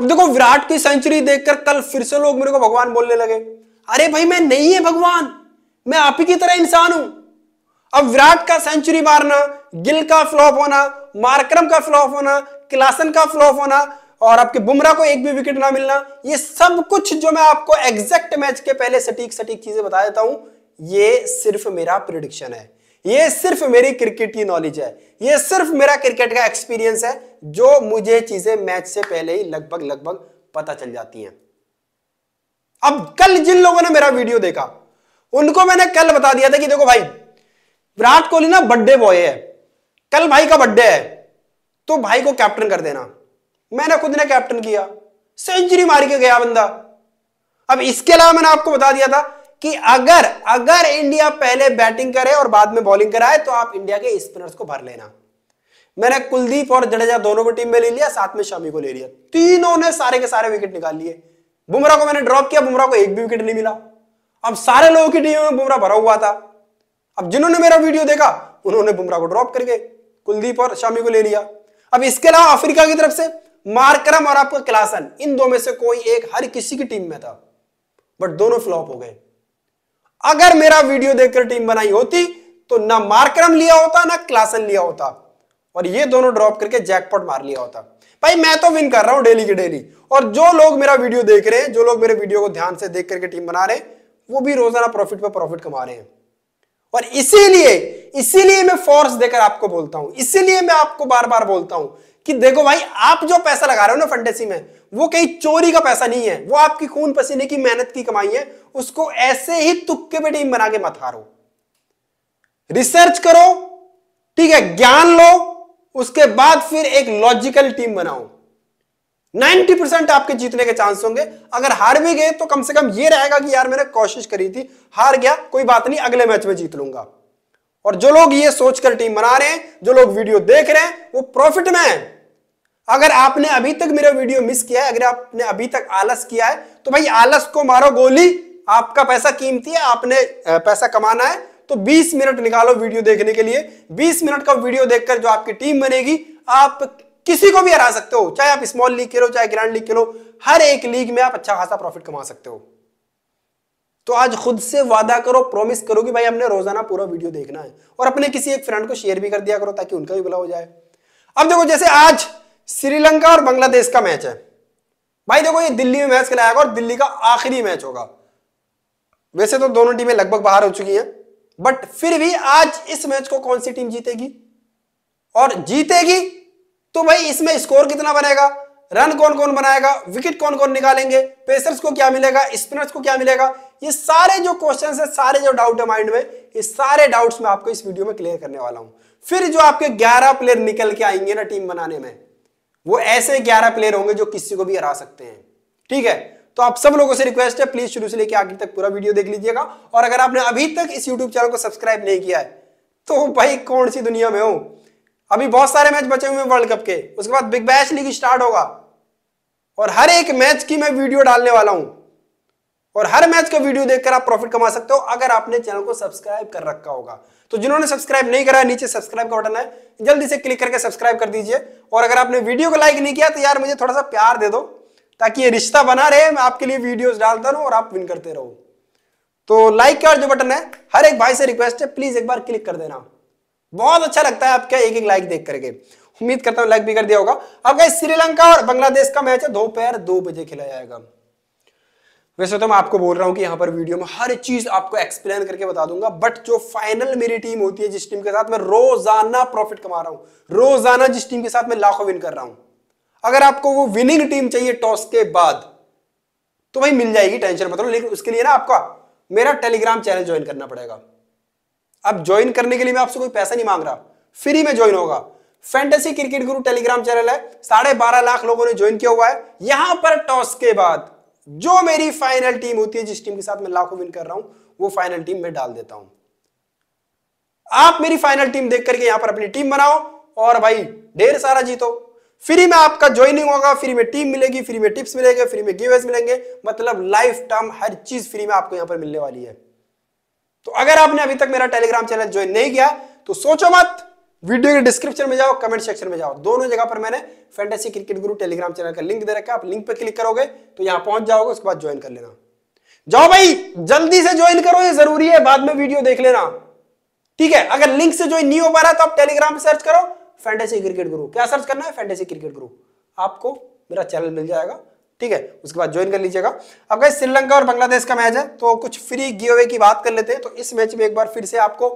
अब देखो विराट की सेंचुरी देखकर कल फिर से लोग मेरे को भगवान बोलने लगे अरे भाई मैं नहीं है भगवान मैं आप ही की तरह इंसान हूं अब विराट का सेंचुरी मारना गिल का फ्लॉप होना मार्क्रम का फ्लॉप होना क्लासन का फ्लॉप होना और आपके बुमराह को एक भी विकेट ना मिलना ये सब कुछ जो मैं आपको एग्जैक्ट मैच के पहले सटीक सटीक चीजें बता देता हूं ये सिर्फ मेरा प्रिडिक्शन है ये सिर्फ मेरी क्रिकेट की नॉलेज है ये सिर्फ मेरा क्रिकेट का एक्सपीरियंस है जो मुझे चीजें मैच से पहले ही लगभग लगभग पता चल जाती हैं अब कल जिन लोगों ने मेरा वीडियो देखा उनको मैंने कल बता दिया था कि देखो भाई विराट कोहली ना बर्थडे बॉय है कल भाई का बर्थडे है तो भाई को कैप्टन कर देना मैंने खुद ने कैप्टन किया सेंचुरी मार के गया बंदा अब इसके अलावा मैंने आपको बता दिया था कि अगर अगर इंडिया पहले बैटिंग करे और बाद में बॉलिंग कराए तो आप इंडिया के स्पिनर्स को भर लेना मैंने कुलदीप और जडेजा दोनों को टीम में ले लिया साथ में शामी को ले लिया तीनों ने सारे के सारे विकेट निकाल लिए बुमराह को मैंने ड्रॉप किया बुमराह को एक भी विकेट नहीं मिला अब सारे लोगों की टीम में बुमराह भरा हुआ था अब जिन्होंने मेरा वीडियो देखा उन्होंने बुमराह को ड्रॉप करके कुलदीप और शामी को ले लिया अब इसके अलावा अफ्रीका की तरफ से मार्करम और आपका क्लासन इन दो में से कोई एक हर किसी की टीम में था बट दोनों फ्लॉप हो गए अगर मेरा वीडियो देखकर टीम बनाई होती तो ना मार्करम लिया होता ना क्लासन लिया होता और ये दोनों ड्रॉप करके जैकपॉट मार लिया होता भाई मैं तो विन कर रहा हूं डेली की डेली और जो लोग मेरा वीडियो देख रहे हैं जो लोग मेरे वीडियो को ध्यान से देख करके टीम बना रहे हैं वो भी रोजाना प्रॉफिट पर प्रॉफिट कमा रहे हैं और इसीलिए इसीलिए मैं फोर्स देकर आपको बोलता हूं इसीलिए मैं आपको बार बार बोलता हूं कि देखो भाई आप जो पैसा लगा रहे हो ना फंटेसी में वो कहीं चोरी का पैसा नहीं है वो आपकी खून पसीने की मेहनत की कमाई है उसको ऐसे ही तुक्के पे टीम बना के मत हारो रिसर्च करो ठीक है ज्ञान लो उसके बाद फिर एक लॉजिकल टीम बनाओ 90 परसेंट आपके जीतने के चांस होंगे अगर हार भी गए तो कम से कम ये रहेगा कि यार मैंने कोशिश करी थी हार गया कोई बात नहीं अगले मैच में जीत लूंगा और जो लोग ये सोचकर टीम बना रहे हैं जो लोग वीडियो देख रहे हैं वो प्रॉफिट में है अगर आपने अभी तक मेरा वीडियो मिस किया है अगर आपने अभी तक आलस किया है तो भाई आलस को मारो गोली आपका पैसा कीमती है आपने पैसा कमाना है तो 20 मिनट निकालो वीडियो देखने के लिए 20 मिनट का वीडियो देखकर जो आपकी टीम बनेगी आप किसी को भी हरा सकते हो चाहे आप स्मॉल लीग खेलो चाहे ग्रैंड लीग खेलो हर एक लीग में आप अच्छा खासा प्रॉफिट कमा सकते हो तो आज खुद से वादा करो प्रॉमिस करो कि भाई हमने रोजाना पूरा वीडियो देखना है और अपने किसी एक फ्रेंड को शेयर भी कर दिया करो ताकि उनका भी भला हो जाए अब देखो जैसे आज श्रीलंका और बांग्लादेश का मैच है भाई देखो ये दिल्ली में मैच खिलाया और दिल्ली का आखिरी मैच होगा वैसे तो दोनों टीमें लगभग बाहर हो चुकी हैं बट फिर भी आज इस मैच को कौन सी टीम जीतेगी और जीतेगी तो भाई इसमें स्कोर कितना बनेगा रन कौन कौन बनाएगा विकेट कौन कौन निकालेंगे पेसर्स को क्या मिलेगा स्पिनर्स को क्या मिलेगा ये सारे जो क्वेश्चन है सारे जो डाउट है माइंड में ये सारे डाउट्स मैं आपको इस वीडियो में क्लियर करने वाला हूं फिर जो आपके 11 प्लेयर निकल के आएंगे ना टीम बनाने में वो ऐसे 11 प्लेयर होंगे जो किसी को भी हरा सकते हैं ठीक है तो आप सब लोगों से रिक्वेस्ट है प्लीज शुरू से लेकर आखिर तक पूरा वीडियो देख लीजिएगा और अगर आपने अभी तक इस यूट्यूब चैनल को सब्सक्राइब नहीं किया है तो भाई कौन सी दुनिया में हो अभी बहुत सारे मैच बचे हुए हैं वर्ल्ड कप के उसके बाद बिग बैश लीग स्टार्ट होगा और हर एक मैच की मैं वीडियो डालने वाला हूं और हर मैच का वीडियो देखकर आप प्रॉफिट कमा सकते हो अगर आपने चैनल को सब्सक्राइब कर रखा होगा तो जिन्होंने सब्सक्राइब नहीं करा नीचे सब्सक्राइब का बटन है जल्दी से क्लिक करके सब्सक्राइब कर दीजिए और अगर आपने वीडियो को लाइक नहीं किया तो यार मुझे थोड़ा सा प्यार दे दो ताकि ये रिश्ता बना रहे मैं आपके लिए वीडियोस डालता रहूं और आप विन करते रहो तो लाइक का जो बटन है हर एक भाई से रिक्वेस्ट है प्लीज एक बार क्लिक कर देना बहुत अच्छा लगता है आपका एक एक लाइक देख करके उम्मीद करता हूं लाइक भी कर दिया होगा अब गए श्रीलंका और बांग्लादेश का मैच है दोपहर दो बजे खेला जाएगा वैसे तो मैं आपको बोल रहा हूं कि यहां पर वीडियो में हर चीज आपको एक्सप्लेन करके बता दूंगा बट जो फाइनल मेरी टीम होती है जिस टीम के साथ मैं रोजाना प्रॉफिट कमा रहा हूँ रोजाना जिस टीम के साथ मैं लाखों विन कर रहा हूँ अगर आपको वो विनिंग टीम चाहिए टॉस के बाद तो भाई मिल जाएगी टेंशन मतलब लेकिन उसके लिए ना आपका मेरा टेलीग्राम चैनल ज्वाइन करना पड़ेगा अब ज्वाइन करने के लिए मैं आपसे कोई पैसा नहीं मांग रहा फ्री में ज्वाइन होगा fantasy cricket Guru Telegram channel है साढ़े बारह लाख लोगों ने ज्वाइन किया हुआ है यहां पर टॉस के बाद जो मेरी फाइनल टीम होती है जिस टीम के साथ मैं लाखों विन कर रहा हूं वो फाइनल टीम में डाल देता हूं आप मेरी फाइनल टीम देख करके यहां पर अपनी टीम बनाओ और भाई ढेर सारा जीतो फ्री में आपका ज्वाइनिंग होगा फ्री में टीम मिलेगी फ्री में टिप्स मिलेंगे फ्री में गिवेस मिलेंगे मतलब लाइफ टर्म हर चीज फ्री में आपको यहां पर मिलने वाली है तो अगर आपने अभी तक मेरा टेलीग्राम चैनल ज्वाइन नहीं किया तो सोचो मत वीडियो के डिस्क्रिप्शन में जाओ कमेंट सेक्शन में जाओ दोनों जगह पर मैंने fantasy cricket Guru Telegram channel का लिंक दे रखा है आप लिंक पर क्लिक करोगे तो यहां पहुंच जाओगे उसके बाद ज्वाइन कर लेना जाओ भाई जल्दी से ज्वाइन करो ये जरूरी है बाद में वीडियो देख लेना ठीक है अगर लिंक से ज्वाइन नहीं हो पा रहा तो आप टेलीग्राम पर सर्च करो फैंटेसी क्रिकेट गुरु क्या सर्च करना है फैंटेसी क्रिकेट गुरु आपको मेरा चैनल मिल जाएगा ठीक है उसके बाद ज्वाइन कर लीजिएगा अब गए श्रीलंका और बांग्लादेश का मैच है तो कुछ फ्री गिवे की बात कर लेते हैं तो इस मैच में एक बार फिर से आपको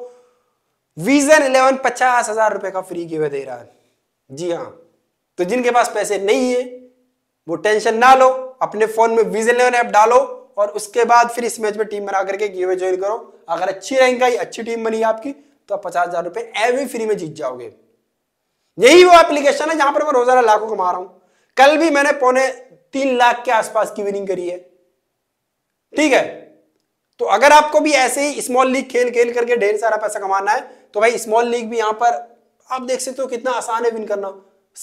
विजन इलेवन पचास हजार रुपए का फ्री गिवे दे रहा है जी हाँ तो जिनके पास पैसे नहीं है वो टेंशन ना लो अपने फोन में विजन इलेवन ऐप डालो और उसके बाद फिर इस मैच में टीम बना करके गिवे ज्वाइन करो अगर अच्छी रैंक आई अच्छी टीम बनी आपकी तो आप पचास हजार रुपए एवी फ्री में जीत जाओगे यही वो एप्लीकेशन है जहां पर मैं रोजाना लाखों कमा रहा हूं कल भी मैंने पौने तीन लाख के आसपास की विनिंग करी है ठीक है तो अगर आपको भी ऐसे ही स्मॉल लीग खेल खेल करके ढेर सारा पैसा कमाना है तो भाई स्मॉल लीग भी यहां पर आप देख सकते हो कितना आसान है विन करना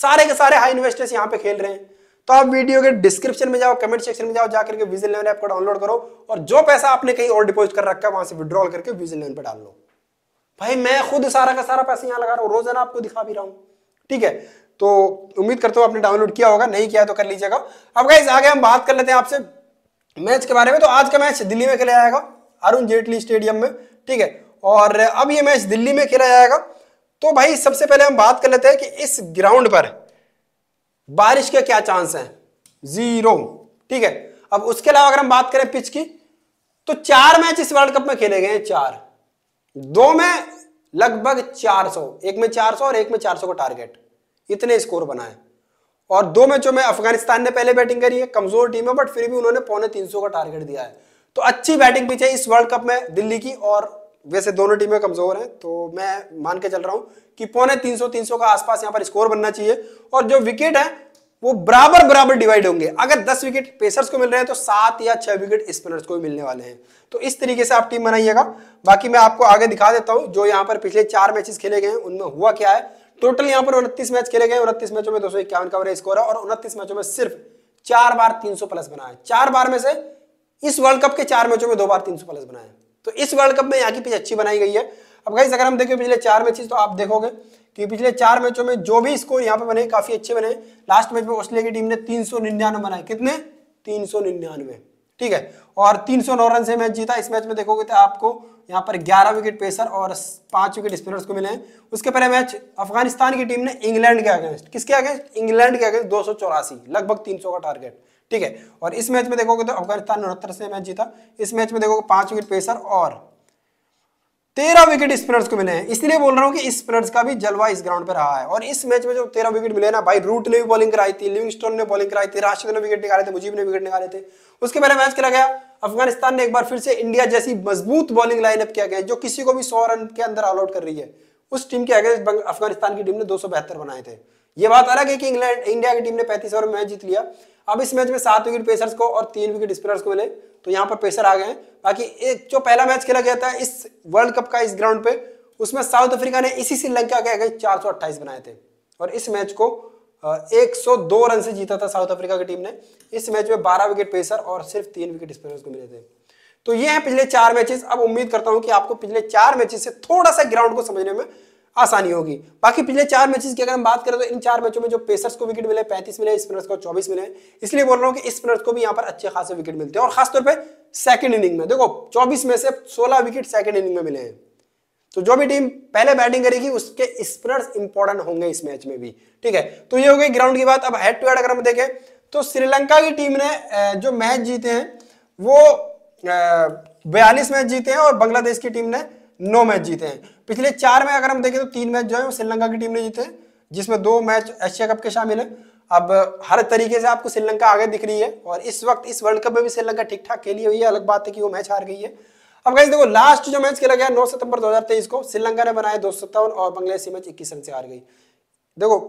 सारे के सारे हाई इन्वेस्टर्स यहां पे खेल रहे हैं तो आप वीडियो के डिस्क्रिप्शन में जाओ कमेंट सेक्शन में जाओ जाकर के विजन इलेवन ऐप को डाउनलोड करो और जो पैसा आपने कहीं और डिपोजिट कर रखा है वहां से विड्रॉल करके विजन लेवन पर डाल लो भाई मैं खुद सारा का सारा पैसा यहाँ लगा रहा हूं रोजाना आपको दिखा भी रहा हूं ठीक है तो उम्मीद करता हूँ आपने डाउनलोड किया होगा नहीं किया तो कर लीजिएगा अब गाइज आगे हम बात कर लेते हैं आपसे मैच के बारे में तो आज का मैच दिल्ली में खेला जाएगा अरुण जेटली स्टेडियम में ठीक है और अब ये मैच दिल्ली में खेला जाएगा तो भाई सबसे पहले हम बात कर लेते हैं कि इस ग्राउंड पर बारिश के क्या चांस हैं जीरो ठीक है अब उसके अलावा अगर हम बात करें पिच की तो चार मैच इस वर्ल्ड कप में खेले गए हैं चार दो में लगभग 400 एक में 400 और एक में 400 का टारगेट इतने स्कोर बनाए और दो मैचों में अफगानिस्तान ने पहले बैटिंग करी है कमजोर टीम है बट फिर भी उन्होंने पौने तीन का टारगेट दिया है तो अच्छी बैटिंग पीछे इस वर्ल्ड कप में दिल्ली की और वैसे दोनों टीमें कमजोर हैं तो मैं मान के चल रहा हूं कि पौने 300 300 का आसपास यहां पर स्कोर बनना चाहिए और जो विकेट है वो बराबर बराबर डिवाइड होंगे अगर 10 विकेट पेसर्स को मिल रहे हैं तो सात या छह विकेट स्पिनर्स को भी मिलने वाले हैं तो इस तरीके से आप टीम बनाइएगा बाकी मैं आपको आगे दिखा देता हूं जो यहां पर पिछले चार मैचेस खेले गए हैं उनमें हुआ क्या है टोटल यहां पर उनतीस मैच खेले गए उनतीस मैचों में दो सौ का एवरेज स्कोर है और उनतीस मैचों में सिर्फ चार बार सौ प्लस बनाया चार बार में से इस वर्ल्ड कप के चार मैचों में दो बार सौ प्लस बनाए तो इस वर्ल्ड कप में यहाँ की पिच अच्छी बनाई गई है अब गाइस अगर हम देखें पिछले चार मैचेस तो आप देखोगे कि पिछले चार मैचों में जो भी स्कोर यहाँ पे बने काफी अच्छे बने लास्ट मैच में ऑस्ट्रेलिया की टीम ने तीन बनाए कितने तीन ठीक है और 309 रन से मैच जीता इस मैच में देखोगे तो आपको यहाँ पर 11 विकेट पेसर और पांच विकेट स्पिनर्स को मिले हैं उसके पहले मैच अफगानिस्तान की टीम ने इंग्लैंड के अगेंस्ट किसके अगेंस्ट इंग्लैंड के अगेंस्ट दो लगभग 300 का टारगेट ठीक है और इस मैच में देखोगे तो अफगानिस्तान उनहत्तर से मैच जीता इस मैच में देखोगे पांच विकेट पेसर और तेरह विकेट स्पिनर्स को मिले हैं इसलिए बोल रहा हूँ कि स्पिनर्स का भी जलवा इस ग्राउंड पर रहा है और इस मैच में जो तेरह विकेट मिले ना भाई रूट ने भी बॉलिंग कराई थी लिविंगस्टोन ने बॉलिंग कराई थी राशिद ने विकेट निकाले थे मुजीब ने विकेट निकाले थे उसके पहले मैच खेला गया अफगानिस्तान ने एक बार फिर से इंडिया जैसी मजबूत बॉलिंग लाइनअप किया गया जो किसी को भी सौ रन के अंदर ऑल आउट कर रही है उस टीम के अगेंस्ट अफगानिस्तान की टीम ने दो बनाए थे ये बात अलग है कि इंग्लैंड इंडिया की टीम ने पैंतीस ओवर में मैच जीत लिया अब इस मैच में सात विकेट पेसर्स को और तीन विकेट स्पिनर्स को मिले तो यहाँ पर पेसर आ गए हैं बाकी एक जो पहला मैच खेला गया था इस वर्ल्ड कप का इस ग्राउंड पे उसमें साउथ अफ्रीका ने इसी श्रीलंका के अगेंस्ट चार बनाए थे और इस मैच को 102 रन से जीता था साउथ अफ्रीका की टीम ने इस मैच में 12 विकेट पेसर और सिर्फ तीन विकेट स्पिनर्स को मिले थे तो ये हैं पिछले चार मैचेस अब उम्मीद करता हूं कि आपको पिछले चार मैचेस से थोड़ा सा ग्राउंड को समझने में आसानी होगी बाकी पिछले चार मैचेस की अगर हम बात करें तो इन चार मैचों में जो पेसर्स को विकेट मिले पैंतीस मिले स्पिनर्स को चौबीस मिले इसलिए बोल रहा हूँ कि स्पिनर्स को भी यहाँ पर अच्छे खासे विकेट मिलते हैं और खासतौर पर सेकंड इनिंग में देखो चौबीस में से सोलह विकेट सेकंड इनिंग में मिले हैं तो जो भी टीम पहले बैटिंग करेगी उसके स्पिनर्स इंपॉर्टेंट होंगे इस मैच में भी ठीक है तो ये हो गई ग्राउंड की बात अब हेड टू हेड अगर हम देखें तो श्रीलंका की टीम ने जो मैच जीते हैं वो बयालीस मैच जीते हैं और बांग्लादेश की टीम ने नौ मैच जीते हैं पिछले चार में अगर हम देखें तो तीन मैच जो है वो श्रीलंका की टीम ने जीते हैं जिसमें दो मैच एशिया कप के शामिल है अब हर तरीके से आपको श्रीलंका आगे दिख रही है और इस वक्त इस वर्ल्ड कप में भी श्रीलंका ठीक ठाक खेली हुई है अलग बात है कि वो मैच हार गई है अब गाइस देखो लास्ट जो मैच खेला गया नौ सितंबर तेईस को श्रीलंका ने बनाया दो और बांग्लादेश मैच इक्कीस रन से हार गई देखो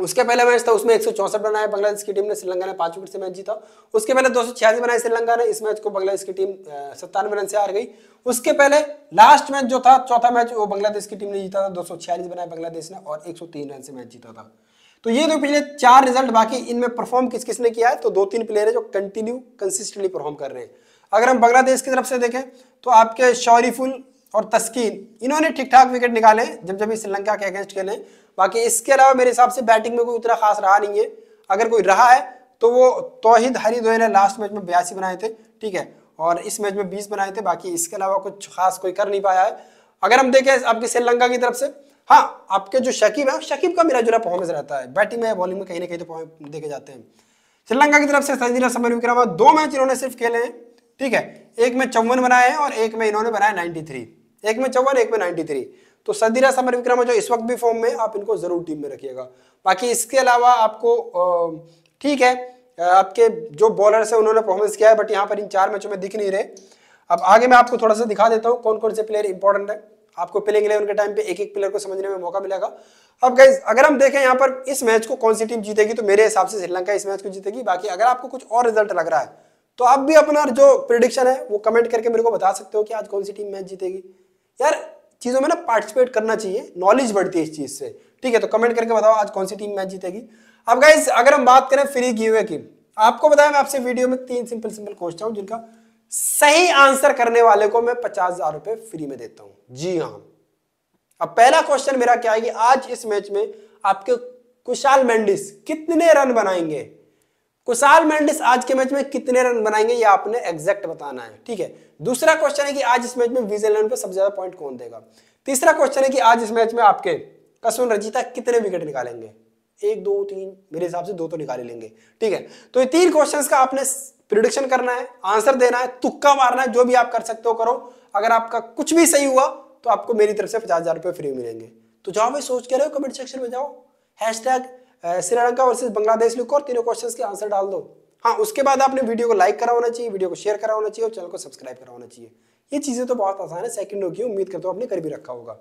उसके पहले मैच था उसमें एक बनाया बांग्लादेश की टीम ने श्रीलंका ने पांच विकेट से मैच जीता उसके पहले दो बनाए श्रीलंका ने इस मैच को बांग्लादेश की टीम सत्तानवे रन से हार गई उसके पहले लास्ट मैच जो था चौथा मैच वो बांग्लादेश की टीम ने जीता था दो बनाए बांग्लादेश ने और एक रन से मैच जीता था तो ये दो पिछले चार रिजल्ट बाकी इनमें परफॉर्म किस किसने किया है तो दो तीन प्लेयर है जो कंटिन्यू कंसिस्टेंटली परफॉर्म कर रहे हैं अगर हम बांग्लादेश की तरफ से देखें तो आपके शौरीफुल और तस्कीन इन्होंने ठीक ठाक विकेट निकाले जब जब श्रीलंका के अगेंस्ट खेले बाकी इसके अलावा मेरे हिसाब से बैटिंग में कोई उतना खास रहा नहीं है अगर कोई रहा है तो वो तोहिद हरी दोहे ने लास्ट मैच में बयासी बनाए थे ठीक है और इस मैच में बीस बनाए थे बाकी इसके अलावा कुछ खास कोई कर नहीं पाया है अगर हम देखें आपकी श्रीलंका की तरफ से हाँ आपके जो शकीब है शकीब का मेरा जुड़ा परफॉर्मेंस रहता है बैटिंग में बॉलिंग में कहीं ना कहीं तो देखे जाते हैं श्रीलंका की तरफ से सजिला समर विक्रम दो मैच इन्होंने सिर्फ खेले हैं ठीक है एक में चौवन बनाए हैं और एक में इन्होंने बनाया नाइन्टी थ्री एक में चौवन एक में नाइनटी थ्री तो सदीरा समर विक्रम जो इस वक्त भी फॉर्म में आप इनको जरूर टीम में रखिएगा बाकी इसके अलावा आपको ठीक है आपके जो बॉलर है उन्होंने परफॉर्मेंस किया है बट यहाँ पर इन चार मैचों में दिख नहीं रहे अब आगे मैं आपको थोड़ा सा दिखा देता हूँ कौन कौन से प्लेयर इंपॉर्टेंट है आपको प्लेइंग इलेवन के टाइम पे एक एक प्लेयर को समझने में मौका मिलेगा अब गाइज अगर हम देखें यहाँ पर इस मैच को कौन सी टीम जीतेगी तो मेरे हिसाब से श्रीलंका इस मैच को जीतेगी बाकी अगर आपको कुछ और रिजल्ट लग रहा है तो आप भी अपना जो प्रिडिक्शन है वो कमेंट करके मेरे को बता सकते हो कि आज कौन सी टीम मैच जीतेगी यार चीज़ों में ना पार्टिसिपेट करना चाहिए नॉलेज बढ़ती है इस चीज़ से ठीक है तो कमेंट करके बताओ आज कौन सी टीम मैच जीतेगी अब गाइज अगर हम बात करें फ्री गिवे की आपको बताया मैं आपसे वीडियो में तीन सिंपल सिंपल क्वेश्चन हूँ जिनका सही आंसर करने वाले को मैं पचास हजार रुपए फ्री में देता हूं जी हाँ अब पहला क्वेश्चन मेरा क्या है कि आज इस मैच में आपके कुशाल मेंडिस कितने रन बनाएंगे कुशाल मेंडिस आज के मैच में कितने रन बनाएंगे ये आपने एग्जैक्ट बताना है ठीक है दूसरा क्वेश्चन है कि आज इस मैच में विजय लैंड पर सबसे ज्यादा पॉइंट कौन देगा तीसरा क्वेश्चन है कि आज इस मैच में आपके कसुन रजिता कितने विकेट निकालेंगे एक दो तीन मेरे हिसाब से दो तो निकाले लेंगे ठीक है तो ये तीन क्वेश्चन का आपने प्रिडिक्शन करना है आंसर देना है तुक्का मारना है जो भी आप कर सकते हो करो अगर आपका कुछ भी सही हुआ तो आपको मेरी तरफ से पचास हजार रुपये फ्री मिलेंगे तो जाओ भाई सोच के रहे हो कमेंट सेक्शन में जाओ hashtag Sri Lanka versus Bangladesh लिखो और तीनों क्वेश्चन के आंसर डाल दो हाँ उसके बाद आपने वीडियो को लाइक करा होना चाहिए वीडियो को शेयर करा होना चाहिए और चैनल को सब्सक्राइब करा होना चाहिए ये चीज़ें तो बहुत आसान है सेकंड होगी उम्मीद करता हूँ आपने कर भी रखा होगा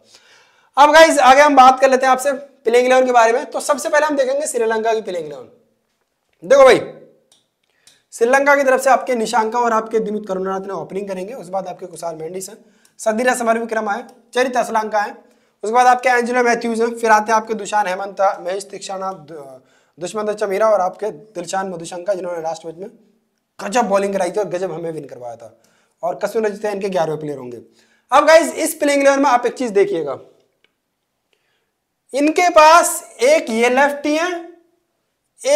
अब गाइज आगे हम बात कर लेते हैं आपसे प्लेइंग इलेवन के बारे में तो सबसे पहले हम देखेंगे श्रीलंका की प्लेइंग इलेवन देखो भाई श्रीलंका की तरफ से आपके निशांका और आपके दिमित करुणानाथ ने ओपनिंग करेंगे उस बाद आपके कुशाल मेंडिस हैं सदीरा समर विक्रम है चरित असलांका है उसके बाद आपके एंजलो मैथ्यूज हैं फिर आते हैं आपके दुशान हेमंत महेश तीक्षणा दुश्मन चमीरा और आपके दिलशान मधुशंका जिन्होंने लास्ट मैच में गजब बॉलिंग कराई थी और गजब हमें विन करवाया था और कसून रजित इनके ग्यारहवें प्लेयर होंगे अब गाइज इस प्लेइंग इलेवन में आप एक चीज देखिएगा इनके पास एक ये लेफ्टी है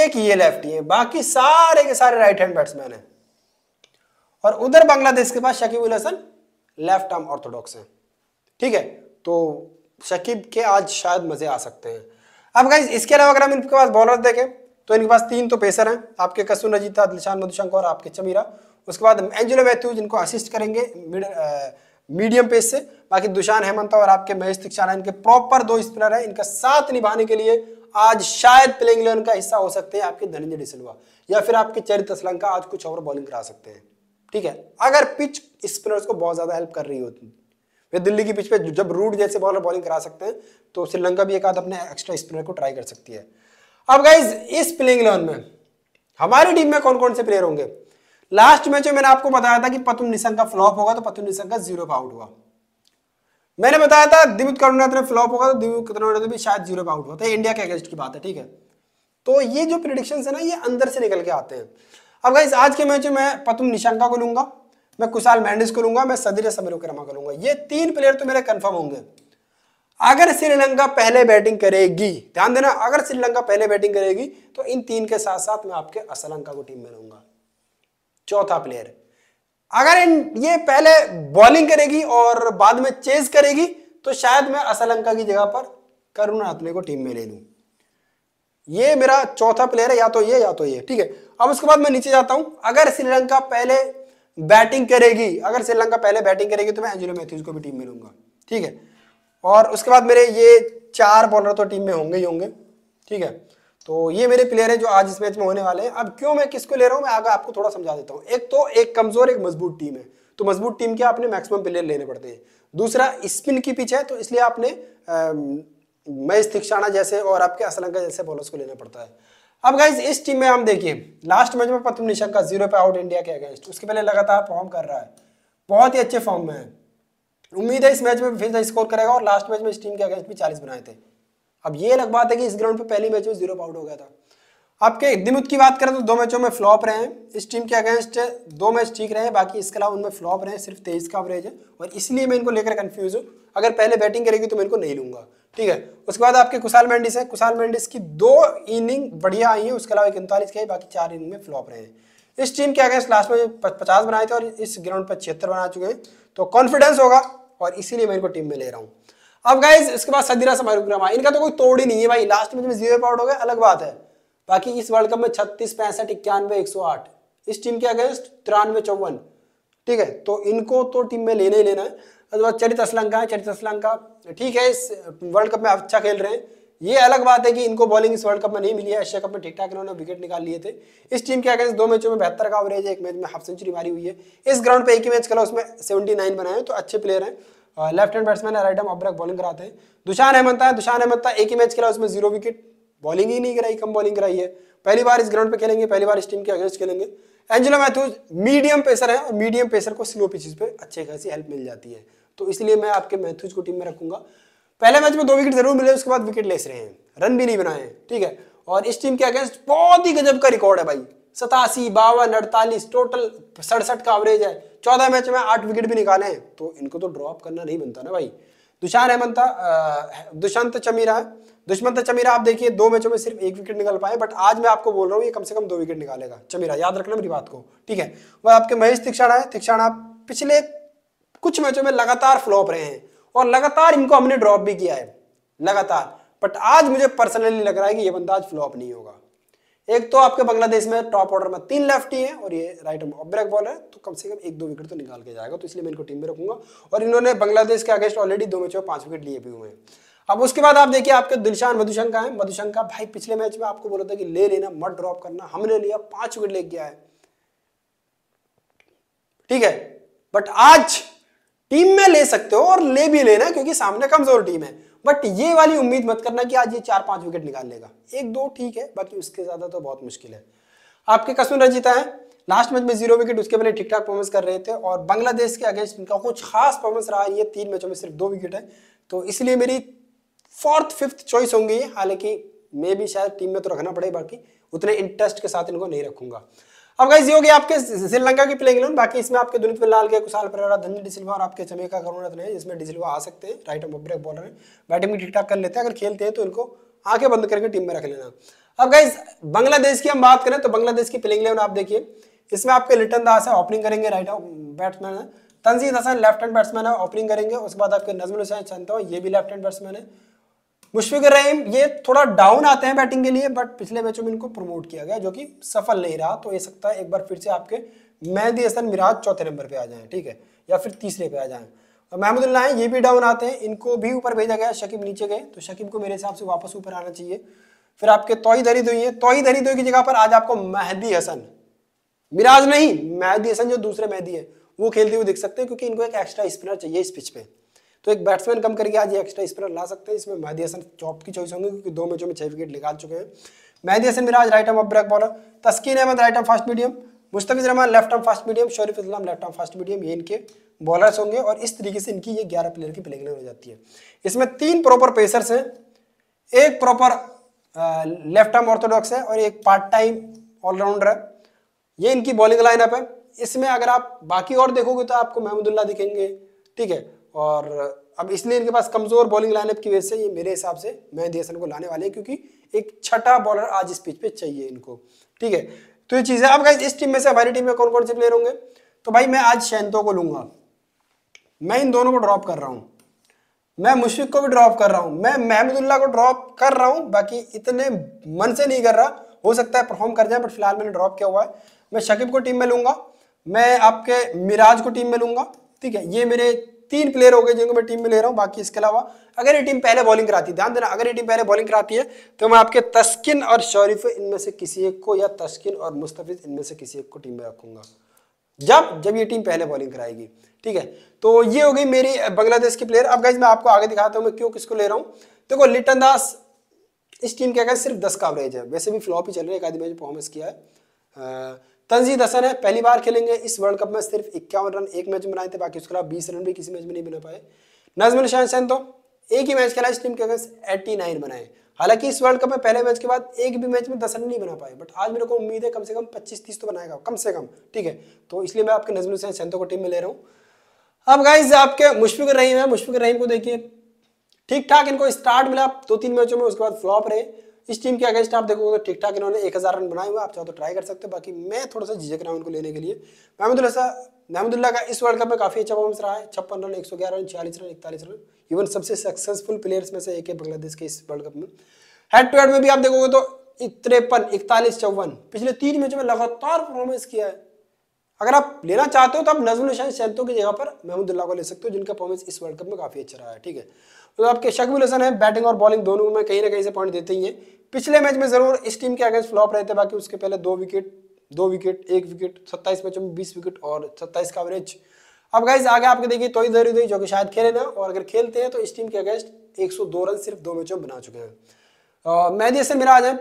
एक ये लेफ्टी है बाकी सारे के सारे राइट हैंड बैट्समैन हैं और उधर बांग्लादेश के पास Shakibul Hasan left arm orthodox हैं ठीक है तो शकीब के आज शायद मज़े आ सकते हैं अब गाइज इसके अलावा अगर हम इनके पास बॉलर देखें तो इनके पास तीन तो पेसर हैं आपके कसू नजीता दिलशान मधुशंक और आपके चमीरा उसके बाद एंजुलो मैथ्यू जिनको असिस्ट करेंगे मीडियम पेस से बाकी दुशान हेमंता और आपके महेश तिक्षाना इनके प्रॉपर दो स्पिनर हैं इनका साथ निभाने के लिए आज शायद प्लेइंग इलेवन का हिस्सा हो सकते हैं आपके धनंजय डिसलवा या फिर आपके चरित असलंका आज कुछ और बॉलिंग करा सकते हैं ठीक है अगर पिच स्पिनर्स को बहुत ज़्यादा हेल्प कर रही होती वे दिल्ली की पिच पे जब रूट जैसे बॉलर बॉलिंग करा सकते हैं तो श्रीलंका भी एक आध अपने एक्स्ट्रा स्पिनर को ट्राई कर सकती है अब गाइज इस प्लेइंग इलेवन में हमारी टीम में कौन कौन से प्लेयर होंगे लास्ट मैच में मैंने आपको बताया था कि पतुन निशंक का फ्लॉप होगा तो पतुन निशंक का जीरो आउट हुआ मैंने बताया था दिव्युत करुणारत्न फ्लॉप होगा तो दिव्युत करुणारत्न भी शायद जीरो आउट हुआ था तो इंडिया के अगेंस्ट की बात है ठीक है तो ये जो प्रिडिक्शन है ना ये अंदर से निकल के आते हैं अब गाइज आज के मैच में पतुन निशंका को लूंगा मैं कुशाल मैंडिस को लूंगा मैं सदर सदिर समीरुकरमा को लूंगा ये तीन प्लेयर तो मेरे कंफर्म होंगे अगर श्रीलंका पहले बैटिंग करेगी ध्यान देना अगर श्रीलंका पहले बैटिंग करेगी तो इन तीन के साथ साथ मैं आपके असलंका को टीम में लूंगा चौथा प्लेयर अगर इन ये पहले बॉलिंग करेगी और बाद में चेज करेगी तो शायद मैं असलंका की जगह पर करुण रत्ने को टीम में ले लूँ ये मेरा चौथा प्लेयर है या तो ये या तो ये ठीक है अब उसके बाद मैं नीचे जाता हूं अगर श्रीलंका पहले बैटिंग करेगी अगर श्रीलंका पहले बैटिंग करेगी तो मैं एंजिलो मैथ्यूज को भी टीम में लूंगा ठीक है और उसके बाद मेरे ये चार बॉलर तो टीम में होंगे ही होंगे ठीक है तो ये मेरे प्लेयर हैं जो आज इस मैच में होने वाले हैं अब क्यों मैं किसको ले रहा हूँ मैं आगे आपको थोड़ा समझा देता हूँ एक तो एक कमजोर एक मजबूत टीम है तो मजबूत टीम के आपने मैक्सिमम प्लेयर लेने पड़ते हैं दूसरा स्पिन की पिच है तो इसलिए आपने मैं इस जैसे और आपके असलंका जैसे बॉलर्स को लेना पड़ता है अब गाइज इस टीम में हम देखिए लास्ट मैच में प्रथम निशंक का जीरो पे आउट इंडिया के अगेंस्ट उसके पहले लगातार परफॉर्म कर रहा है बहुत ही अच्छे फॉर्म में है उम्मीद है इस मैच में फिर से स्कोर करेगा और लास्ट मैच में इस टीम के अगेंस्ट भी चालीस बनाए थे अब ये लग बात है कि इस ग्राउंड पर पहली मैच में जीरो पे आउट हो गया था आपके दिमुत की बात करें तो दो मैचों में फ्लॉप रहे हैं इस टीम के अगेंस्ट दो मैच ठीक रहे बाकी इसके अलावा उनमें फ्लॉप रहे हैं सिर्फ तेईस का एवरेज है और इसलिए मैं इनको लेकर कन्फ्यूज हूँ अगर पहले बैटिंग करेगी तो मैं इनको नहीं लूंगा ठीक है उसके बाद आपके कुशाल मेंडिस है कुशाल मेंडिस की दो इनिंग बढ़िया आई है उसके अलावा उनतालीस के बाकी चार इनिंग में फ्लॉप रहे हैं इस टीम के अगेंस्ट लास्ट में पचास बनाए थे और इस ग्राउंड पर छिहत्तर बना चुके हैं तो कॉन्फिडेंस होगा और इसीलिए मैं इनको टीम में ले रहा हूँ अब गाइज इसके बाद सदीरा समारुग्रामा इनका तो कोई तोड़ ही नहीं है भाई लास्ट मैच में जीरो पाउट हो गए अलग बात है बाकी इस वर्ल्ड कप में छत्तीस पैंसठ इक्यानवे एक सौ आठ इस टीम के अगेंस्ट तिरानवे चौवन ठीक है तो इनको तो टीम में लेना ही लेना है उसके बाद चरित श्रीलंका है चरित असलंका ठीक है इस वर्ल्ड कप में अच्छा खेल रहे हैं ये अलग बात है कि इनको बॉलिंग इस वर्ल्ड कप में नहीं मिली है एशिया कप में ठीक ठाक इन्होंने विकेट निकाल लिए थे इस टीम के अगेंस्ट दो मैचों में बेहतर का एवरेज है एक मैच में हाफ सेंचुरी मारी हुई है इस ग्राउंड पे एक ही मैच खेला उसमें सेवेंटी नाइन बनाए तो अच्छे प्लेयर हैं लेफ्ट हैंड बैट्समैन है राइट हैंड ऑफ बॉलिंग कराते हैं दुशान अहमद है दुशान अहमद था एक ही मैच खेला उसमें जीरो विकेट बॉलिंग ही नहीं कराई कम बॉलिंग कराई है पहली बार इस ग्राउंड पर खेलेंगे पहली बार इस टीम के अगेंस्ट खेलेंगे एंजुला मैथ्यूज मीडियम प्रेशर है और मीडियम प्रेशर को स्लो पिचेस पे अच्छे खासी हेल्प मिल जाती है तो इसलिए मैं आपके मैथ्यूज को टीम में रखूंगा पहले मैच में दो विकेट जरूर मिले उसके बाद विकेट लेस रहे हैं रन भी नहीं बनाए ठीक है और इस टीम के अगेंस्ट बहुत ही गजब का रिकॉर्ड है भाई सतासी बावन अड़तालीस टोटल सड़सठ का एवरेज है चौदह मैच में आठ विकेट भी निकाले हैं तो इनको तो ड्रॉप करना नहीं बनता ना भाई तुषार हेमंता दुष्यंत चमीरा दुष्मंत चमीरा आप देखिए दो मैचों में सिर्फ एक विकेट निकाल पाए बट आज मैं आपको बोल रहा हूँ ये कम से कम दो विकेट निकालेगा चमीरा याद रखना मेरी बात को ठीक है वह आपके महेश तीक्षाणा है आप पिछले कुछ मैचों में लगातार फ्लॉप रहे हैं और लगातार इनको हमने ड्रॉप भी किया है लगातार बट आज मुझे पर्सनली लग रहा है कि ये बंदा आज फ्लॉप नहीं होगा एक तो आपके बांग्लादेश में टॉप ऑर्डर में तीन लेफ्टी हैं और ये राइट ब्रेक बॉल है तो कम से कम एक दो विकेट तो निकाल के जाएगा तो इसलिए मैं इनको टीम में रखूंगा और इन्होंने बांग्लादेश के अगेंस्ट ऑलरेडी दो मैचों में पांच विकेट लिए भी हुए हैं अब उसके बाद आप देखिए आपके दिलशान मधुशंका है मधुशंका भाई पिछले मैच में आपको बोला था कि ले लेना मत ड्रॉप करना हमने लिया पांच विकेट लेके आए ठीक है बट आज टीम में ले सकते हो और ले भी लेना क्योंकि सामने कमजोर टीम है बट ये वाली उम्मीद मत करना कि आज ये चार पांच विकेट निकाल लेगा एक दो ठीक है बाकी उसके ज्यादा तो बहुत मुश्किल है आपके कसून रजिता है लास्ट मैच में जीरो विकेट उसके पहले ठीक ठाक परफॉर्मेंस कर रहे थे और बांग्लादेश के अगेंस्ट इनका कुछ खास परफॉर्मेंस रहा ये तीन मैचों में सिर्फ दो विकेट है तो इसलिए मेरी फोर्थ फिफ्थ चॉइस होंगी हालांकि मैं भी शायद टीम में तो रखना पड़े बाकी उतने इंटरेस्ट के साथ इनको नहीं रखूंगा अब गाइज ये हो गया आपके श्रीलंका की प्लेइंग इलेवन बाकी इसमें आपके दुनित लाल के कुशाल परेरा धनी डिसिल्वा और आपके चमेका करुणारत्न तो है जिसमें डिसिल्वा आ सकते हैं राइट ऑफ ब्रेक बॉलर है बैटिंग भी ठीक ठाक कर लेते हैं अगर खेलते हैं तो इनको आंखें बंद करके टीम में रख लेना अब गाइज बांग्लादेश की हम बात करें तो बांग्लादेश की प्लेइंग इलेवन आप देखिए इसमें आपके लिटन दास है ओपनिंग करेंगे राइट बैट्समैन है Tanzid Hasan left hand batsman है ओपनिंग करेंगे उसके बाद आपके नजमुल हुसैन चंदो ये भी लेफ्ट हैंड बैट्समैन है मुशफिक रहीम ये थोड़ा डाउन आते हैं बैटिंग के लिए बट पिछले मैचों में इनको प्रमोट किया गया जो कि सफल नहीं रहा तो ये सकता है एक बार फिर से आपके मेहदी हसन मिराज चौथे नंबर पे आ जाएं ठीक है या फिर तीसरे पे आ जाएं और महमूदुल्ला ये भी डाउन आते हैं इनको भी ऊपर भेजा गया शकीब नीचे गए तो शकीब को मेरे हिसाब से वापस ऊपर आना चाहिए फिर आपके तोई धरी दुई है तोई धरी दुई की जगह पर आज आपको मेहदी हसन मिराज नहीं मेहदी हसन जो दूसरे मेहदी है वो खेलते हुए दिख सकते हैं क्योंकि इनको एक एक्स्ट्रा स्पिनर चाहिए इस पिच पर तो एक बैट्समैन कम करके आज एक्स्ट्रा स्पिनर ला सकते हैं इसमें मेहदी हसन चौप की चॉइस होंगी क्योंकि दो मैचों में छह विकेट निकाल चुके हैं Mehidy Hasan Miraz right arm break bowler Taskin Ahmed right arm fast medium Mustafiz Rahman left arm fast medium Sharif Islam left arm fast medium ये इनके बॉलर्स होंगे और इस तरीके से इनकी ये ग्यारह प्लेयर की प्लेइंग हो जाती है इसमें तीन प्रॉपर पेसर्स हैं एक प्रॉपर लेफ्ट आर्म ऑर्थोडॉक्स है और एक पार्ट टाइम ऑलराउंडर है ये इनकी बॉलिंग लाइनअप है इसमें अगर आप बाकी और देखोगे तो आपको महमूदुल्ला दिखेंगे ठीक है और अब इसलिए इनके पास कमजोर बॉलिंग लाइनअप की वजह से ये मेरे हिसाब से मैं देसन को लाने वाले हैं क्योंकि एक छठा बॉलर आज इस पिच पे चाहिए इनको ठीक है तो ये चीज़ है अब इस टीम में से हमारी टीम में कौन कौन से प्लेयर होंगे तो भाई मैं आज शैंतो को लूंगा मैं इन दोनों को ड्रॉप कर रहा हूँ मैं मुश्फिक को भी ड्रॉप कर रहा हूँ मैं महमदुल्ला को ड्रॉप कर रहा हूँ बाकी इतने मन से नहीं कर रहा हो सकता है परफॉर्म कर जाए बट फिलहाल मैंने ड्रॉप किया हुआ है मैं शकीब को टीम में लूंगा मैं आपके मिराज को टीम में लूंगा ठीक है ये मेरे तीन प्लेयर हो गए जिनको मैं टीम में ले रहा हूँ बाकी इसके अलावा अगर ये टीम पहले बॉलिंग कराती है ध्यान देना अगर ये टीम पहले बॉलिंग कराती है तो मैं आपके तस्किन और शौरीफ इनमें से किसी एक को या तस्किन और मुस्तफ़ इनमें से किसी एक को टीम में रखूंगा जब जब ये टीम पहले बॉलिंग कराएगी ठीक है तो ये हो गई मेरी बांग्लादेश की प्लेयर अब गाइज मैं आपको आगे दिखाता हूँ मैं क्यों किसको ले रहा हूँ देखो लिटन दास इस टीम के अगर सिर्फ दस का एवरेज है वैसे भी फ्लॉप ही चल रहा है एक आदमी परफॉर्मेंस किया है तंजीद हसन है पहली बार खेलेंगे इस वर्ल्ड कप में सिर्फ इक्यावन रन एक मैच में बनाए थे बाकी उसके अलावा बीस रन भी किसी मैच में नहीं बना पाए नजमुल शाह हसैन तो एक ही मैच खेला इस टीम के अगेंस्ट एट्टी नाइन बनाए हालांकि इस वर्ल्ड कप में पहले मैच के बाद एक भी मैच में दस रन नहीं बना पाए बट आज मेरे को उम्मीद है कम से कम पच्चीस तीस तो बनाएगा कम से कम ठीक है तो इसलिए मैं आपके नजमुल हुसैन सेंतो को टीम में ले रहा हूँ अब गाइज आपके मुशफिक रहीम है मुशफिक रहीम को देखिए ठीक ठाक इनको स्टार्ट मिला दो तीन मैचों में उसके बाद फ्लॉप रहे इस टीम के अगेंस्ट आप देखोगे तो ठीक ठाक इन्होंने एक हज़ार रन बनाए हुए आप चाहो तो ट्राई कर सकते हो बाकी मैं थोड़ा सा झिझक रहा हूँ उनको लेने के लिए महमदुल्ला महमदुल्ला का इस वर्ल्ड कप में काफ़ी अच्छा परफॉर्मेंस रहा है छप्पन रन एक सौ ग्यारह रन छियालीस रन इकतालीस रन इवन सबसे सक्सेसफुल प्लेयर्स में से एक है बांग्लादेश के इस वर्ल्ड कप में हेड टू हेड में भी आप देखोगे तो तिरपन इकतालीस चौवन पिछले तीन मैचों में लगातार परफॉर्मेंस किया है अगर आप लेना चाहते हो तो आप नजमुल निशान सैंतो की जगह पर महमूदुल्ला को ले सकते हो जिनका परफॉर्मेंस इस वर्ल्ड कप में काफ़ी अच्छा रहा है ठीक है तो आपके शकुल हसन है बैटिंग और बॉलिंग दोनों में कहीं ना कहीं से पॉइंट देते ही हैं पिछले मैच में जरूर इस टीम के अगेंस्ट फ्लॉप रहे थे बाकी उसके पहले दो विकेट दो विकेट एक विकेट सत्ताईस मैचों में बीस विकेट और सत्ताईस का एवरेज अब गाइज आगे आपके देखिए तो इधर उधर जो कि शायद खेले ना और अगर खेलते हैं तो इस टीम के अगेंस्ट एक रन सिर्फ दो मैचों में बना चुके हैं मैदी हसन मिराज है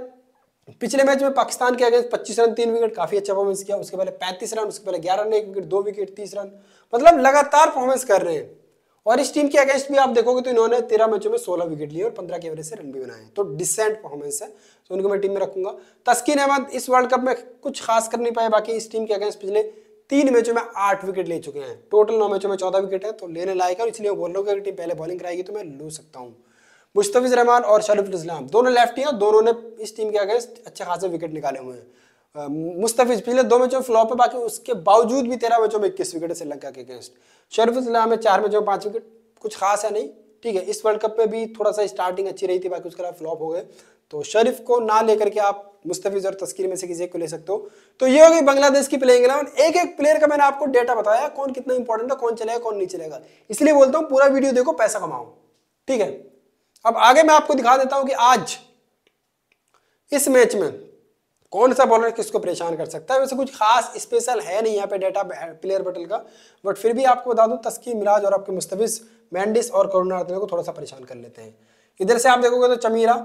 पिछले मैच में पाकिस्तान के अगेंस्ट पच्चीस रन तीन विकेट काफी अच्छा परफॉर्मेंस किया उसके पहले पैंतीस रन उसके पहले ग्यारह रन एक विकेट दो विकेट तीस रन मतलब लगातार परफॉर्मेंस कर रहे हैं और इस टीम के अगेंस्ट भी आप देखोगे तो इन्होंने तेरह मैचों में सोलह विकेट लिए और पंद्रह के एवरेज से रन भी बनाए तो डिसेंट परफॉर्मेंस है तो उनको मैं टीम में रखूंगा तस्किन अहमद इस वर्ल्ड कप में कुछ खास कर नहीं पाए बाकी इस टीम के अगेंस्ट पिछले तीन मैचों में आठ विकेट ले चुके हैं टोटल नौ मैचों में चौदह विकेट है तो लेने लायक है इसलिए बोल रहा हूँ कि टीम पहले बॉलिंग कराएगी तो मैं लू सकता हूँ मुश्तफ़ रहमान और शरीफ इस्लाम दोनों लेफ्टी हैं दोनों ने इस टीम के अगेंस्ट अच्छे खासे विकेट निकाले हुए हैं मुस्तफ़ पिछले दो मैचों में फ्लॉप है बाकी उसके बावजूद भी तेरह मैचों में इक्कीस विकेट है श्रीलंका के अगेंस्ट शरीफ इस्लाम है चार मैचों में पाँच विकेट कुछ खास है नहीं ठीक है इस वर्ल्ड कप में भी थोड़ा सा स्टार्टिंग अच्छी रही थी बाकी उसके अलावा फ्लॉप हो गए तो शरीफ को ना लेकर के आप मुस्तफ़ और तस्करी में से किसी एक को ले सकते हो तो ये होगी बांग्लादेश की प्लेइंग इलेवन एक एक प्लेयर का मैंने आपको डेटा बताया कौन कितना इंपॉर्टेंट है कौन चलेगा कौन नहीं चलेगा इसलिए बोलता हूँ पूरा वीडियो देखो पैसा कमाओ ठीक है अब आगे मैं आपको दिखा देता हूं कि आज इस मैच में कौन सा बॉलर किसको परेशान कर सकता है वैसे कुछ खास स्पेशल है नहीं यहाँ पे डेटा प्लेयर बटल का बट फिर भी आपको बता दूं तस्की मिराज और आपके मुस्तविस मैंडिस और करुणारत्न को थोड़ा सा परेशान कर लेते हैं इधर से आप देखोगे तो चमीरा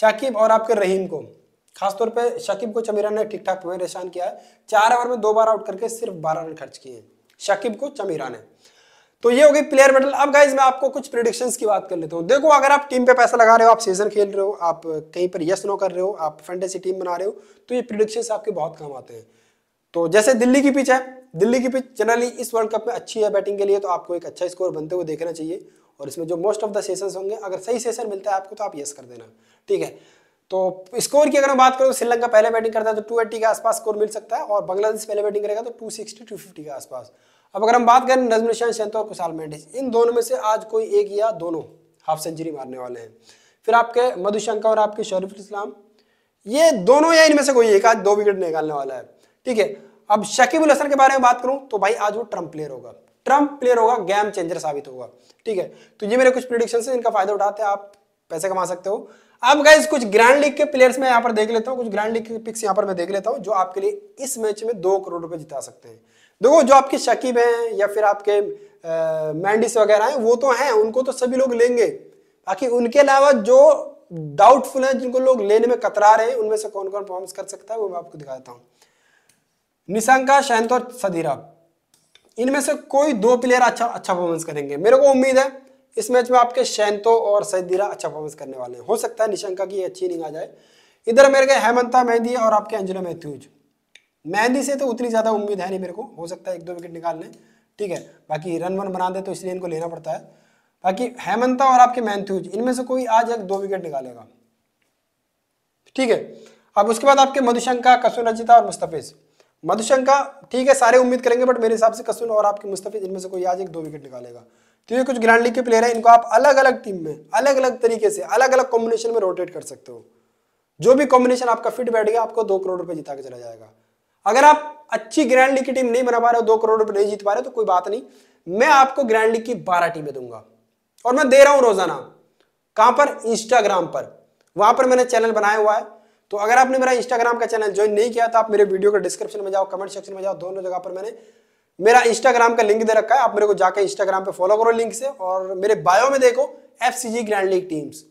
शाकिब और आपके रहीम को खासतौर पर शाकिब को चमीरा ने ठीक ठाक परेशान किया है चार ओवर में दो बार आउट करके सिर्फ बारह रन खर्च किए हैं शाकिब को चमीरा ने तो ये होगी प्लेयर मेडल अब गाइज मैं आपको कुछ प्रिडिक्शन की बात कर लेता हूँ देखो अगर आप टीम पे पैसा लगा रहे हो आप सीजन खेल रहे हो आप कहीं पर यस नो कर रहे हो आप फेंटेसी टीम बना रहे हो तो ये प्रिडिक्शन आपके बहुत काम आते हैं तो जैसे दिल्ली की पिच है दिल्ली की पिच जनरली इस वर्ल्ड कप में अच्छी है बैटिंग के लिए तो आपको एक अच्छा स्कोर बनते हुए देखना चाहिए और इसमें जो मोस्ट ऑफ द सेशन होंगे अगर सही सेशन मिलता है आपको तो आप यस कर देना ठीक है तो स्कोर की अगर मैं बात करूँ तो श्रीलंका पहले बैटिंग करता है तो 280 के आसपास स्कोर मिल सकता है और बांग्लादेश पहले बैटिंग करेगा तो 260 250 के आसपास अब अगर हम बात करें नजम निशान संत और कुशाल मेंडिस इन दोनों में से आज कोई एक या दोनों हाफ सेंचुरी मारने वाले हैं फिर आपके मधुशंका और आपके शरीफ इस्लाम ये दोनों या इनमें से कोई एक आज दो विकेट निकालने वाला है ठीक है अब शकीबुल हसन के बारे में बात करूं तो भाई आज वो ट्रम्प प्लेयर होगा ट्रम्प प्लेयर होगा गेम चेंजर साबित होगा ठीक है तो ये मेरे कुछ प्रिडिक्शन है इनका फायदा उठाते हैं आप पैसे कमा सकते हो अब गाइज कुछ ग्रैंड लीग के प्लेयर्स में यहाँ पर देख लेता हूँ कुछ ग्रैंड लीग के पिक्स यहाँ पर मैं देख लेता हूँ जो आपके लिए इस मैच में दो करोड़ रुपए जिता सकते हैं देखो जो आपके शकीब हैं या फिर आपके मैंडिस वगैरह हैं वो तो हैं उनको तो सभी लोग लेंगे बाकी उनके अलावा जो डाउटफुल हैं जिनको लोग लेने में कतरा रहे हैं उनमें से कौन कौन परफॉर्मेंस कर सकता है वो मैं आपको दिखा देता हूँ निशंका शहंत और सदीरा इनमें से कोई दो प्लेयर अच्छा अच्छा परफॉर्मेंस करेंगे मेरे को उम्मीद है इस मैच में आपके शैंतो और सदीरा अच्छा परफॉर्मेंस करने वाले हैं हो सकता है निशंका की अच्छी इनिंग आ जाए इधर मेरे गए हेमंता मेहंदी और आपके अंजना मैथ्यूज मेहंदी से तो उतनी ज़्यादा उम्मीद है नहीं मेरे को हो सकता है एक दो विकेट निकाल लें ठीक है बाकी रन वन बना दे तो इसलिए इनको लेना पड़ता है बाकी हेमंता और आपके मैंथ्यूज इनमें से कोई आज एक दो विकेट निकालेगा ठीक है अब उसके बाद आपके मधुशंका कसुन रचिता और मुस्तफिज मधुशंका ठीक है सारे उम्मीद करेंगे बट मेरे हिसाब से कसून और आपके मुस्तफिज इनमें से कोई आज एक दो विकेट निकालेगा तो ये कुछ ग्रैंड लीग के प्लेयर हैं इनको आप अलग अलग टीम में अलग अलग तरीके से अलग अलग कॉम्बिनेशन में रोटेट कर सकते हो जो भी कॉम्बिनेशन आपका फिट बैठ गया आपको दो करोड़ रुपये जिता के चला जाएगा अगर आप अच्छी ग्रैंड लीग की टीम नहीं बना पा रहे हो दो करोड़ रुपए नहीं जीत पा रहे हो तो कोई बात नहीं मैं आपको ग्रैंड लीग की बारह टीमें दूंगा और मैं दे रहा हूं रोजाना कहां पर इंस्टाग्राम पर वहां पर मैंने चैनल बनाया हुआ है तो अगर आपने मेरा इंस्टाग्राम का चैनल ज्वाइन नहीं किया तो आप मेरे वीडियो के डिस्क्रिप्शन में जाओ कमेंट सेक्शन में जाओ दोनों जगह पर मैंने मेरा इंस्टाग्राम का लिंक दे रखा है आप मेरे को जाकर इंस्टाग्राम पे फॉलो करो लिंक से और मेरे बायो में देखो F C G grand league teams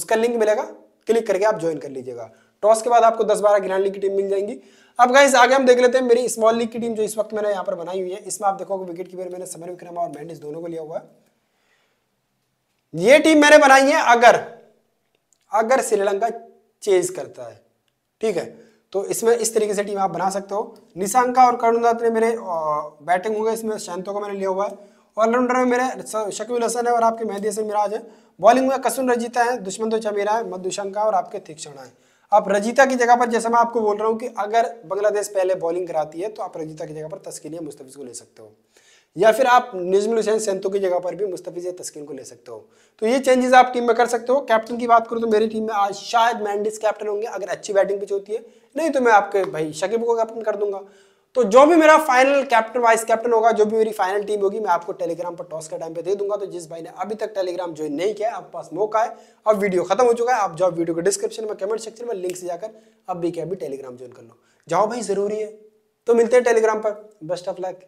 उसका लिंक मिलेगा क्लिक करके आप ज्वाइन कर लीजिएगा टॉस के बाद आपको दस बारह ग्रैंड लीग की टीम मिल जाएंगी अब गाइस आगे हम देख लेते हैं मेरी स्मॉल लीग की टीम जो इस वक्त मैंने यहाँ पर बनाई हुई है इसमें आप देखोगे विकेट कीपर मैंने समर विक्रमा और मैंडिस दोनों को लिया हुआ है ये टीम मैंने बनाई है अगर अगर श्रीलंका चेज करता है ठीक है तो इसमें इस तरीके से टीम आप बना सकते हो निशांका और करुण दत्त ने मेरे बैटिंग होंगे इसमें शैंतो को मैंने लिया हुआ है ऑलराउंडर में मेरे शकील हसन है और आपके मेहदी हसन मिराज है बॉलिंग में कसुन रजीता है दुश्मन तो चमीरा है मधुशंका और आपके तीक्षणा है आप रजीता की जगह पर जैसा मैं आपको बोल रहा हूँ कि अगर बांग्लादेश पहले बॉलिंग कराती है तो आप रजीता की जगह पर तस्किन या मुस्तफ़ को ले सकते हो या फिर आप निजमुल हुसैन सेंतो की जगह पर भी मुस्तफ़ या तस्किन को ले सकते हो तो ये चेंजेस आप टीम में कर सकते हो कैप्टन की बात करूँ तो मेरी टीम में आज शायद मैंडिस कैप्टन होंगे अगर अच्छी बैटिंग पिच होती है नहीं तो मैं आपके भाई शकीब को कैप्टन कर दूंगा तो जो भी मेरा फाइनल कैप्टन वाइस कैप्टन होगा जो भी मेरी फाइनल टीम होगी मैं आपको टेलीग्राम पर टॉस के टाइम पे दे दूंगा तो जिस भाई ने अभी तक टेलीग्राम ज्वाइन नहीं किया आपके पास मौका है अब वीडियो खत्म हो चुका है आप जाओ वीडियो के डिस्क्रिप्शन में कमेंट सेक्शन में लिंक से जाकर अब भी क्या अभी टेलीग्राम ज्वाइन कर लो जाओ भाई जरूरी है तो मिलते हैं टेलीग्राम पर बेस्ट ऑफ लक